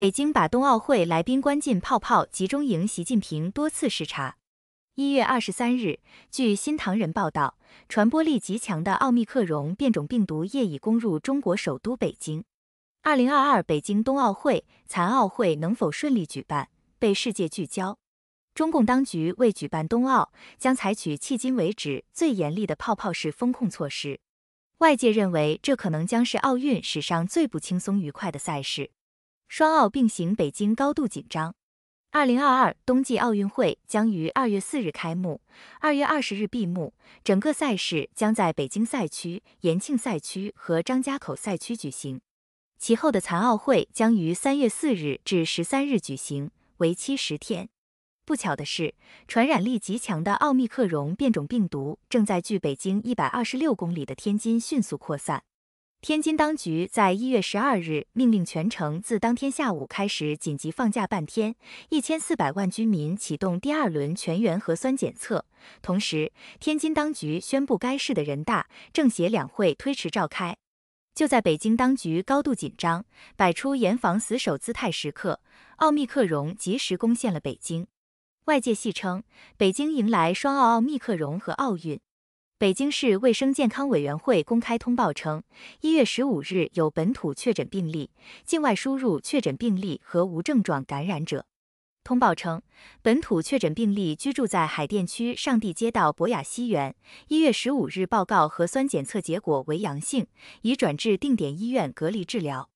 北京把冬奥会来宾关进泡泡集中营，习近平多次视察。一月二十三日，据《新唐人》报道，传播力极强的奥密克戎变种病毒业已攻入中国首都北京。二零二二北京冬奥会、残奥会能否顺利举办，被世界聚焦。中共当局为举办冬奥，将采取迄今为止最严厉的泡泡式封控措施。外界认为，这可能将是奥运史上最不轻松愉快的赛事。双奥并行，北京高度紧张。二零二二冬季奥运会将于二月四日开幕，二月二十日闭幕，整个赛事将在北京赛区、延庆赛区和张家口赛区举行。其后的残奥会将于三月四日至十三日举行，为期十天。不巧的是，传染力极强的奥密克戎变种病毒正在距北京一百二十六公里的天津迅速扩散。天津当局在一月十二日命令全城自当天下午开始紧急放假半天，一千四百万居民启动第二轮全员核酸检测。同时，天津当局宣布该市的人大、政协两会推迟召开。就在北京当局高度紧张、摆出严防死守姿态时刻，奥密克戎及时攻陷了北京。外界戏称，北京迎来双奥——奥密克戎和奥运。北京市卫生健康委员会公开通报称，一月十五日有本土确诊病例、境外输入确诊病例和无症状感染者。通报称，本土确诊病例居住在海淀区上地街道博雅西园，一月十五日报告核酸检测结果为阳性，已转至定点医院隔离治疗。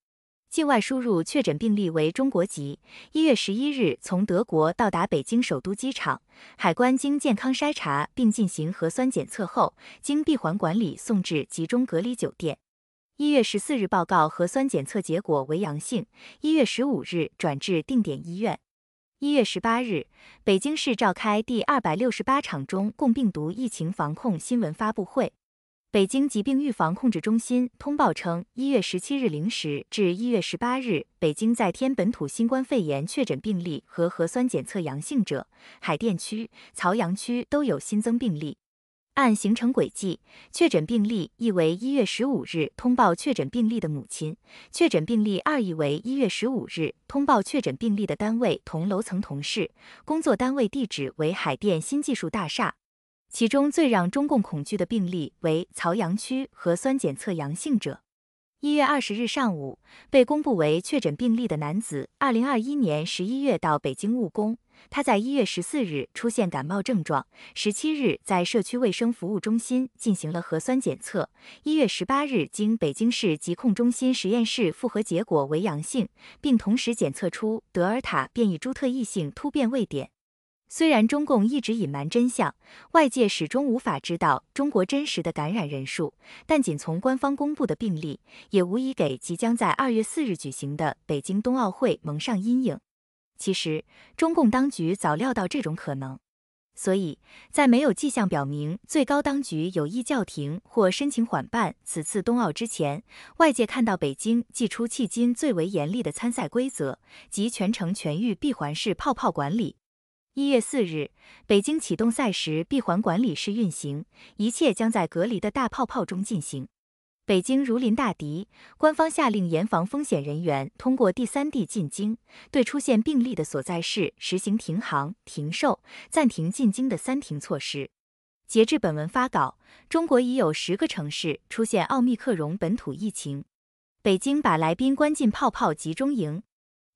境外输入确诊病例为中国籍，一月十一日从德国到达北京首都机场，海关经健康筛查并进行核酸检测后，经闭环管理送至集中隔离酒店。一月十四日报告核酸检测结果为阳性，一月十五日转至定点医院。一月十八日，北京市召开第二百六十八场中共病毒疫情防控新闻发布会。北京疾病预防控制中心通报称，一月十七日零时至一月十八日，北京在天本土新冠肺炎确诊病例和核酸检测阳性者，海淀区、朝阳区都有新增病例。按行程轨迹，确诊病例一为一月十五日通报确诊病例的母亲，确诊病例二亦为一月十五日通报确诊病例的单位同楼层同事，工作单位地址为海淀新技术大厦。其中最让中共恐惧的病例为朝阳区核酸检测阳性者。一月二十日上午被公布为确诊病例的男子，二零二一年十一月到北京务工。他在一月十四日出现感冒症状，十七日在社区卫生服务中心进行了核酸检测，一月十八日经北京市疾控中心实验室复核结果为阳性，并同时检测出德尔塔变异株特异性突变位点。虽然中共一直隐瞒真相，外界始终无法知道中国真实的感染人数，但仅从官方公布的病例，也无疑给即将在二月四日举行的北京冬奥会蒙上阴影。其实，中共当局早料到这种可能，所以在没有迹象表明最高当局有意叫停或申请缓办此次冬奥之前，外界看到北京祭出迄今最为严厉的参赛规则及全程全域闭环式泡泡管理。一月四日，北京启动赛事闭环管理式运行，一切将在隔离的大泡泡中进行。北京如临大敌，官方下令严防风险人员通过第三地进京，对出现病例的所在市实行停航、停售、暂停进京的三停措施。截至本文发稿，中国已有十个城市出现奥密克戎本土疫情。北京把来宾关进泡泡集中营。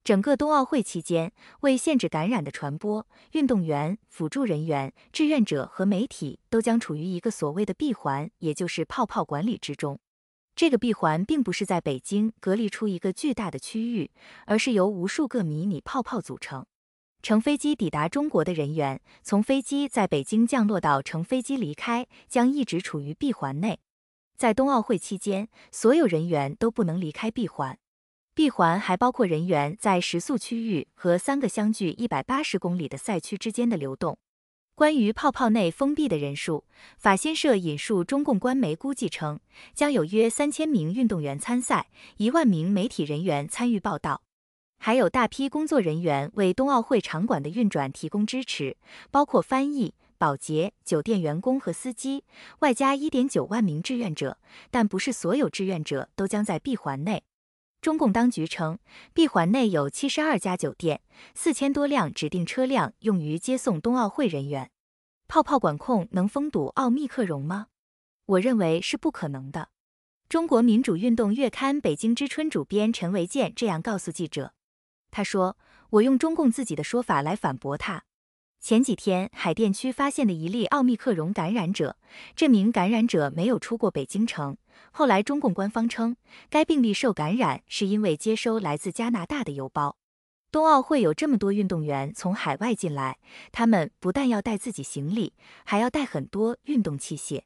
整个冬奥会期间，为限制感染的传播，运动员、辅助人员、志愿者和媒体都将处于一个所谓的闭环，也就是泡泡管理之中。这个闭环并不是在北京隔离出一个巨大的区域，而是由无数个迷你泡泡组成。乘飞机抵达中国的人员，从飞机在北京降落到乘飞机离开，将一直处于闭环内。在冬奥会期间，所有人员都不能离开闭环。闭环还包括人员在食宿区域和三个相距一百八十公里的赛区之间的流动。关于泡泡内封闭的人数，法新社引述中共官媒估计称，将有约三千名运动员参赛，一万名媒体人员参与报道，还有大批工作人员为冬奥会场馆的运转提供支持，包括翻译、保洁、酒店员工和司机，外加一点九万名志愿者。但不是所有志愿者都将在闭环内。中共当局称，闭环内有七十二家酒店，四千多辆指定车辆用于接送冬奥会人员。泡泡管控能封堵奥密克戎吗？我认为是不可能的。中国民主运动月刊《北京之春》主编陈维建这样告诉记者。他说：“我用中共自己的说法来反驳他。前几天海淀区发现的一例奥密克戎感染者，这名感染者没有出过北京城。”后来，中共官方称该病例受感染是因为接收来自加拿大的邮包。冬奥会有这么多运动员从海外进来，他们不但要带自己行李，还要带很多运动器械。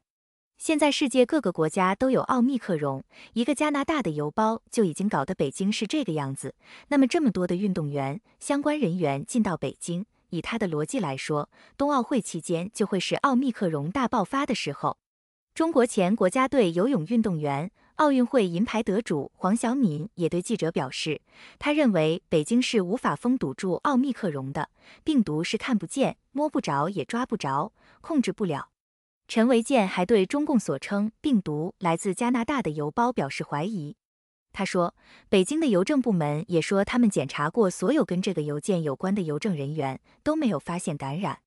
现在世界各个国家都有奥密克戎，一个加拿大的邮包就已经搞得北京是这个样子。那么这么多的运动员、相关人员进到北京，以他的逻辑来说，冬奥会期间就会是奥密克戎大爆发的时候。中国前国家队游泳运动员、奥运会银牌得主黄晓敏也对记者表示，他认为北京市无法封堵住奥密克戎的病毒是看不见、摸不着也抓不着、控制不了。陈维健还对中共所称病毒来自加拿大的邮包表示怀疑。他说，北京的邮政部门也说他们检查过所有跟这个邮件有关的邮政人员都没有发现感染。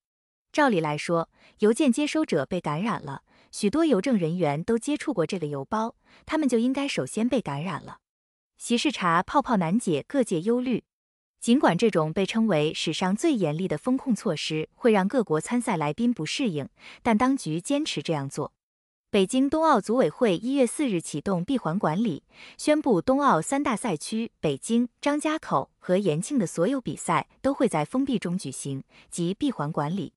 照理来说，邮件接收者被感染了。许多邮政人员都接触过这个邮包，他们就应该首先被感染了。习视察泡泡难解各界忧虑，尽管这种被称为史上最严厉的风控措施会让各国参赛来宾不适应，但当局坚持这样做。北京冬奥组委会一月四日启动闭环管理，宣布冬奥三大赛区北京、张家口和延庆的所有比赛都会在封闭中举行及闭环管理。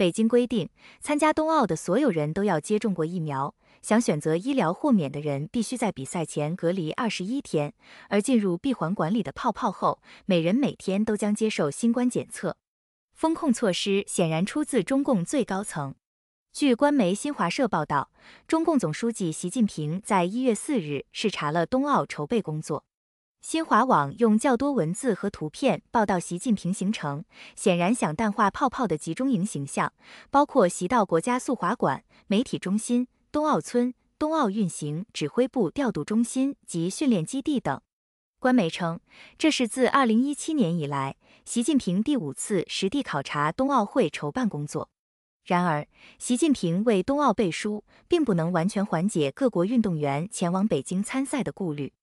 北京规定，参加冬奥的所有人都要接种过疫苗。想选择医疗豁免的人，必须在比赛前隔离二十一天，而进入闭环管理的泡泡后，每人每天都将接受新冠检测。风控措施显然出自中共最高层。据官媒新华社报道，中共总书记习近平在一月四日视察了冬奥筹备工作。新华网用较多文字和图片报道习近平行程，显然想淡化“泡泡”的集中营形象，包括习到国家速滑馆、媒体中心、冬奥村、冬奥运行指挥部调度中心及训练基地等。官媒称，这是自2017年以来习近平第五次实地考察冬奥会筹办工作。然而，习近平为冬奥背书，并不能完全缓解各国运动员前往北京参赛的顾虑。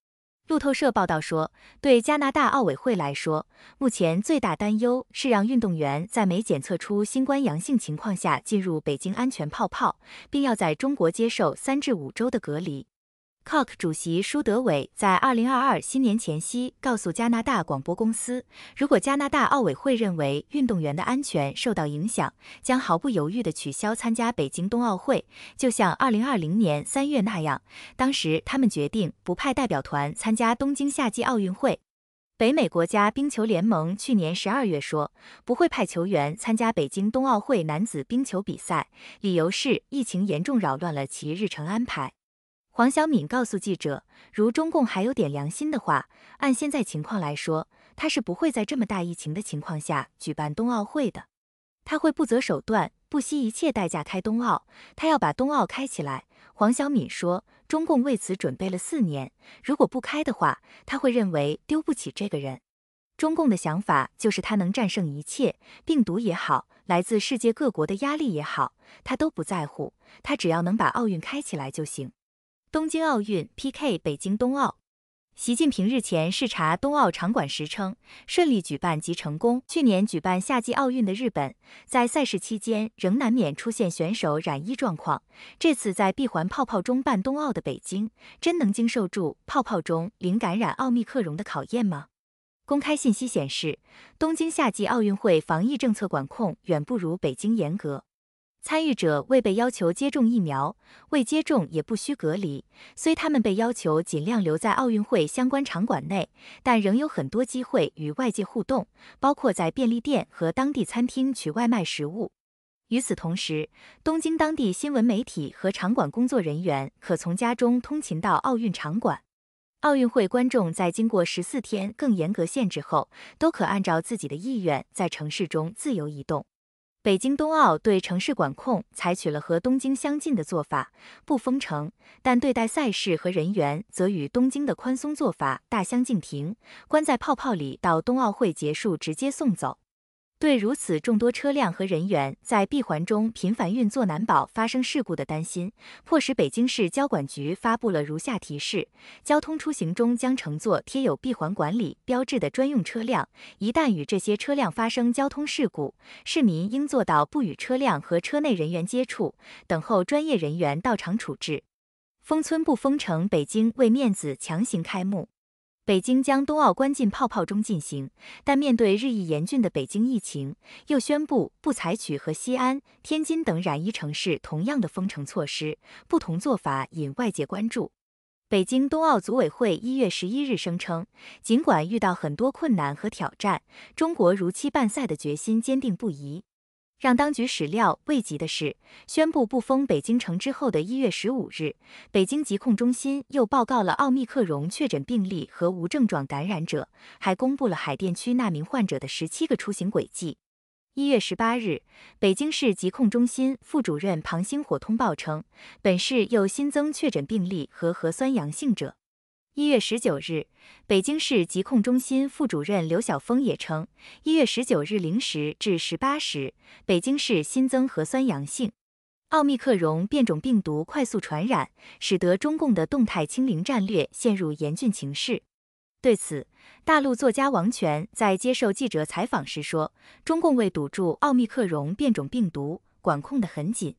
路透社报道说，对加拿大奥委会来说，目前最大担忧是让运动员在没检测出新冠阳性情况下进入北京安全泡泡，并要在中国接受三至五周的隔离。c o c 主席舒德伟在二零二二新年前夕告诉加拿大广播公司，如果加拿大奥委会认为运动员的安全受到影响，将毫不犹豫地取消参加北京冬奥会，就像二零二零年三月那样，当时他们决定不派代表团参加东京夏季奥运会。北美国家冰球联盟去年十二月说，不会派球员参加北京冬奥会男子冰球比赛，理由是疫情严重扰乱了其日程安排。黄晓敏告诉记者，如中共还有点良心的话，按现在情况来说，他是不会在这么大疫情的情况下举办冬奥会的。他会不择手段，不惜一切代价开冬奥。他要把冬奥开起来。黄晓敏说，中共为此准备了四年。如果不开的话，他会认为丢不起这个人。中共的想法就是他能战胜一切，病毒也好，来自世界各国的压力也好，他都不在乎。他只要能把奥运开起来就行。东京奥运 PK 北京冬奥，习近平日前视察冬奥场馆时称，顺利举办即成功。去年举办夏季奥运的日本，在赛事期间仍难免出现选手染疫状况。这次在闭环泡泡中办冬奥的北京，真能经受住泡泡中零感染奥密克戎的考验吗？公开信息显示，东京夏季奥运会防疫政策管控远不如北京严格。参与者未被要求接种疫苗，未接种也不需隔离。虽他们被要求尽量留在奥运会相关场馆内，但仍有很多机会与外界互动，包括在便利店和当地餐厅取外卖食物。与此同时，东京当地新闻媒体和场馆工作人员可从家中通勤到奥运场馆。奥运会观众在经过十四天更严格限制后，都可按照自己的意愿在城市中自由移动。北京冬奥对城市管控采取了和东京相近的做法，不封城，但对待赛事和人员则与东京的宽松做法大相径庭，关在泡泡里，到冬奥会结束直接送走。对如此众多车辆和人员在闭环中频繁运作难保发生事故的担心，迫使北京市交管局发布了如下提示：交通出行中将乘坐贴有闭环管理标志的专用车辆，一旦与这些车辆发生交通事故，市民应做到不与车辆和车内人员接触，等候专业人员到场处置。封村不封城，北京为面子强行开幕。北京将冬奥关进泡泡中进行，但面对日益严峻的北京疫情，又宣布不采取和西安、天津等染疫城市同样的封城措施，不同做法引外界关注。北京冬奥组委会一月十一日声称，尽管遇到很多困难和挑战，中国如期办赛的决心坚定不移。让当局始料未及的是，宣布不封北京城之后的一月十五日，北京疾控中心又报告了奥密克戎确诊病例和无症状感染者，还公布了海淀区那名患者的十七个出行轨迹。一月十八日，北京市疾控中心副主任庞星火通报称，本市又新增确诊病例和核酸阳性者。一月十九日，北京市疾控中心副主任刘晓峰也称，一月十九日零时至十八时，北京市新增核酸阳性奥密克戎变种病毒快速传染，使得中共的动态清零战略陷入严峻形势。对此，大陆作家王权在接受记者采访时说，中共为堵住奥密克戎变种病毒，管控的很紧。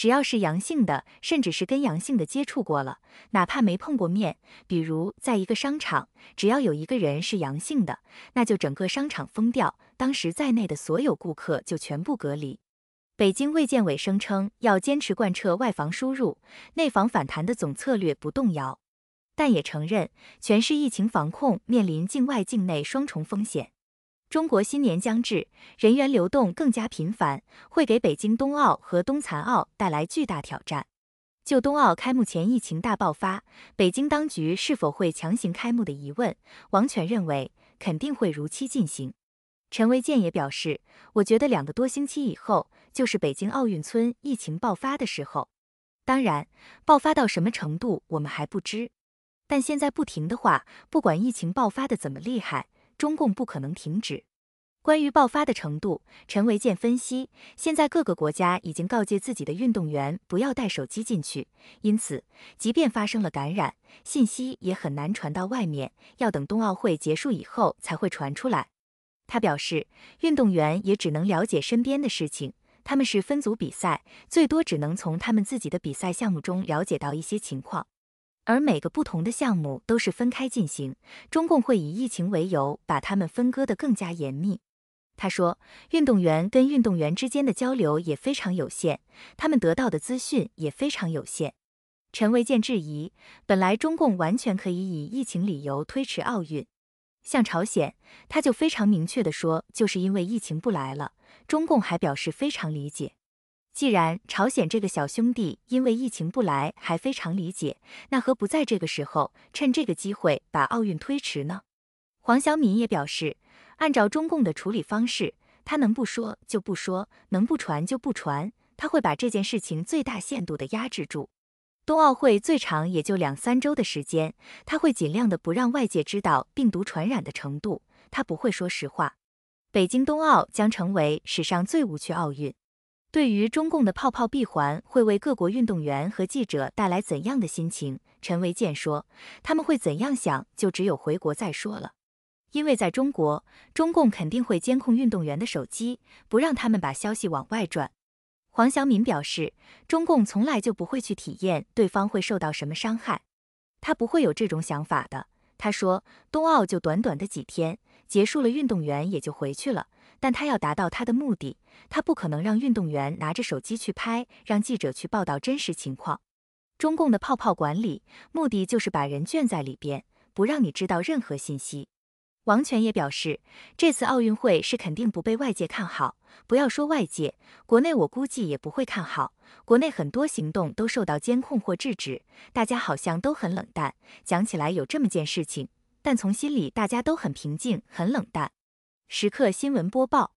只要是阳性的，甚至是跟阳性的接触过了，哪怕没碰过面，比如在一个商场，只要有一个人是阳性的，那就整个商场封掉，当时在内的所有顾客就全部隔离。北京卫健委声称要坚持贯彻外防输入、内防反弹的总策略不动摇，但也承认全市疫情防控面临境外、境内双重风险。中国新年将至，人员流动更加频繁，会给北京冬奥和冬残奥带来巨大挑战。就冬奥开幕前疫情大爆发，北京当局是否会强行开幕的疑问，王权认为肯定会如期进行。陈维建也表示，我觉得两个多星期以后就是北京奥运村疫情爆发的时候，当然爆发到什么程度我们还不知，但现在不停的话，不管疫情爆发的怎么厉害。中共不可能停止。关于爆发的程度，陈维建分析，现在各个国家已经告诫自己的运动员不要带手机进去，因此，即便发生了感染，信息也很难传到外面，要等冬奥会结束以后才会传出来。他表示，运动员也只能了解身边的事情，他们是分组比赛，最多只能从他们自己的比赛项目中了解到一些情况。而每个不同的项目都是分开进行，中共会以疫情为由把它们分割得更加严密。他说，运动员跟运动员之间的交流也非常有限，他们得到的资讯也非常有限。陈维健质疑，本来中共完全可以以疫情理由推迟奥运，像朝鲜，他就非常明确地说，就是因为疫情不来了，中共还表示非常理解。既然朝鲜这个小兄弟因为疫情不来还非常理解，那何不在这个时候趁这个机会把奥运推迟呢？黄晓敏也表示，按照中共的处理方式，他能不说就不说，能不传就不传，他会把这件事情最大限度的压制住。冬奥会最长也就两三周的时间，他会尽量的不让外界知道病毒传染的程度，他不会说实话。北京冬奥将成为史上最无趣奥运。对于中共的泡泡闭环会为各国运动员和记者带来怎样的心情？陈维健说：“他们会怎样想，就只有回国再说了。因为在中国，中共肯定会监控运动员的手机，不让他们把消息往外传。”黄晓敏表示：“中共从来就不会去体验对方会受到什么伤害，他不会有这种想法的。”他说：“冬奥就短短的几天，结束了，运动员也就回去了。”但他要达到他的目的，他不可能让运动员拿着手机去拍，让记者去报道真实情况。中共的泡泡管理，目的就是把人圈在里边，不让你知道任何信息。王权也表示，这次奥运会是肯定不被外界看好，不要说外界，国内我估计也不会看好。国内很多行动都受到监控或制止，大家好像都很冷淡。讲起来有这么件事情，但从心里大家都很平静，很冷淡。时刻新闻播报。